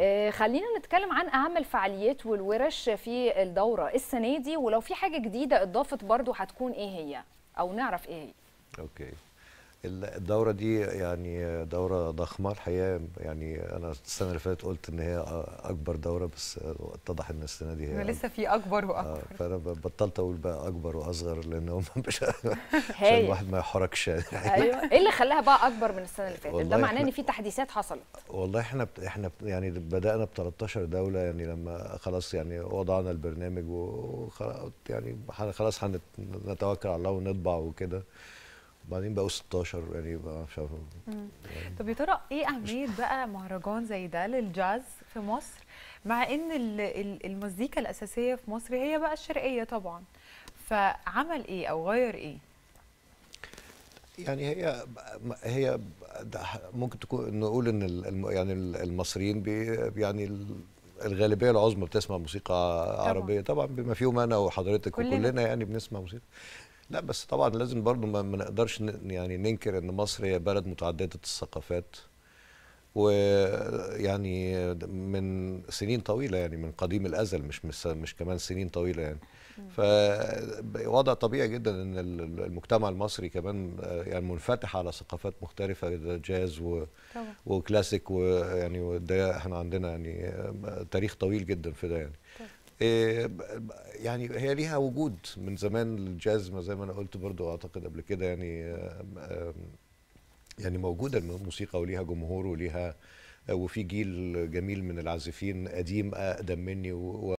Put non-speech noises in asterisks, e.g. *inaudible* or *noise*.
آه، خلينا نتكلم عن اهم الفعاليات والورش في الدوره السنه دي ولو في حاجه جديده اضافت برضو هتكون ايه هي او نعرف ايه هي اوكي الدوره دي يعني دوره ضخمه الحقيقه يعني انا السنه اللي فاتت قلت ان هي اكبر دوره بس اتضح ان السنه دي هي لسه في اكبر آه، واكبر فانا بطلت اقول بقى اكبر واصغر لان هم *laughs* مش *laughs* عشان الواحد ما يحركش يعني. ايوه ايه اللي خلاها بقى اكبر من السنه اللي فاتت ده معناه ان في تحديثات حصلت والله احنا احنا يعني بدانا ب 13 دوله يعني لما خلاص يعني وضعنا البرنامج وخلاص يعني خلاص هنتوكل على الله ونطبع وكده وبعدين بقوا 16 يعني بقى مش عارف طب يا ترى ايه اهميه بقى مهرجان زي ده للجاز في مصر مع ان المزيكا الاساسيه في مصر هي بقى الشرقيه طبعا فعمل ايه او غير ايه يعني هي هي ممكن تكون نقول ان يعني المصريين يعني الغالبيه العظمى بتسمع موسيقى عربيه طبعا بما فيهم انا وحضرتك كلنا. وكلنا يعني بنسمع موسيقى لا بس طبعا لازم برضو ما, نقدرش يعني ننكر ان مصر هي بلد متعدده الثقافات ويعني من سنين طويله يعني من قديم الازل مش مش, كمان سنين طويله يعني فوضع طبيعي جدا ان المجتمع المصري كمان آه، يعني منفتح على ثقافات مختلفه جاز و وكلاسيك ويعني وده احنا عندنا يعني آه، تاريخ طويل جدا في ده يعني طبعا. آه، يعني هي ليها وجود من زمان الجاز زي ما انا قلت برضو اعتقد قبل كده يعني آه، آه، يعني موجوده الموسيقى وليها جمهور وليها وفي جيل جميل من العازفين قديم اقدم مني و